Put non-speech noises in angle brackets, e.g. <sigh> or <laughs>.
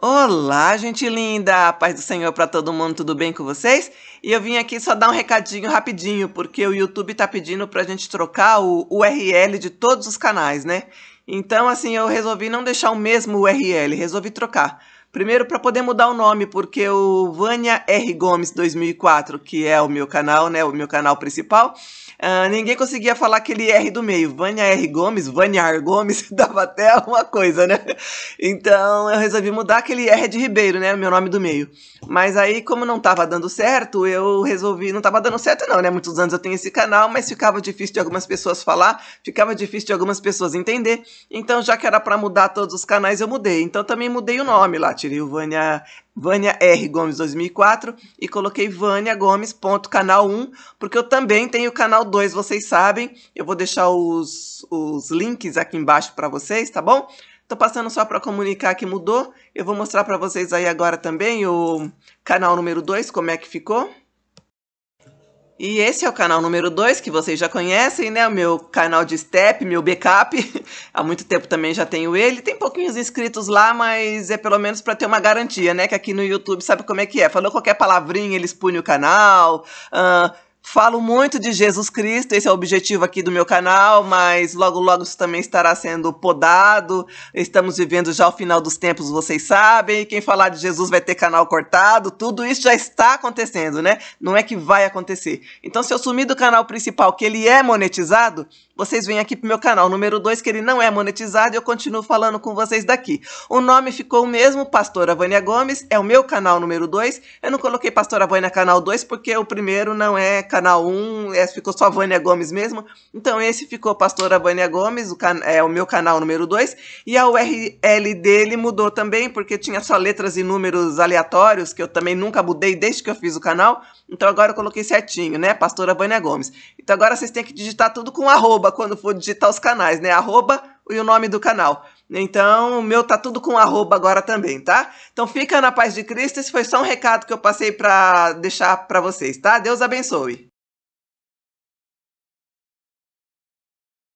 Olá, gente linda! Paz do Senhor para todo mundo, tudo bem com vocês? E eu vim aqui só dar um recadinho rapidinho, porque o YouTube tá pedindo pra gente trocar o URL de todos os canais, né? Então, assim, eu resolvi não deixar o mesmo URL, resolvi trocar. Primeiro para poder mudar o nome, porque o Vânia R. Gomes 2004, que é o meu canal, né, o meu canal principal, Uh, ninguém conseguia falar aquele R do meio. Vânia R. Gomes, Vânia R. Gomes, <laughs> dava até uma coisa, né? Então eu resolvi mudar aquele R de Ribeiro, né? Meu nome do meio. Mas aí, como não tava dando certo, eu resolvi. Não tava dando certo, não, né? Muitos anos eu tenho esse canal, mas ficava difícil de algumas pessoas falar, ficava difícil de algumas pessoas entender. Então, já que era para mudar todos os canais, eu mudei. Então também mudei o nome lá. Tirei o Vânia Vânia R. Gomes 2004 e coloquei Vânia Gomes ponto canal 1, porque eu também tenho canal 2, vocês sabem. Eu vou deixar os, os links aqui embaixo para vocês, tá bom? Tô passando só para comunicar que mudou. Eu vou mostrar para vocês aí agora também o canal número 2, como é que ficou. E esse é o canal número 2, que vocês já conhecem, né? O meu canal de step, meu backup. <laughs> Há muito tempo também já tenho ele. Tem pouquinhos inscritos lá, mas é pelo menos para ter uma garantia, né? Que aqui no YouTube sabe como é que é. Falou qualquer palavrinha, eles punem o canal. Uh, Falo muito de Jesus Cristo, esse é o objetivo aqui do meu canal, mas logo logo isso também estará sendo podado. Estamos vivendo já o final dos tempos, vocês sabem. Quem falar de Jesus vai ter canal cortado. Tudo isso já está acontecendo, né? Não é que vai acontecer. Então, se eu sumir do canal principal, que ele é monetizado, vocês vêm aqui pro meu canal número 2, que ele não é monetizado, e eu continuo falando com vocês daqui. O nome ficou o mesmo, Pastora Vânia Gomes, é o meu canal número 2. Eu não coloquei Pastora Vânia canal 2 porque o primeiro não é canal Canal 1, é, ficou só Vânia Gomes mesmo. Então esse ficou Pastora Vânia Gomes, o, can, é, o meu canal número 2. E a URL dele mudou também, porque tinha só letras e números aleatórios, que eu também nunca mudei desde que eu fiz o canal. Então agora eu coloquei certinho, né? Pastora Vânia Gomes. Então agora vocês têm que digitar tudo com arroba quando for digitar os canais, né? Arroba e o nome do canal. Então, o meu tá tudo com arroba agora também, tá? Então fica na paz de Cristo, esse foi só um recado que eu passei para deixar para vocês, tá? Deus abençoe.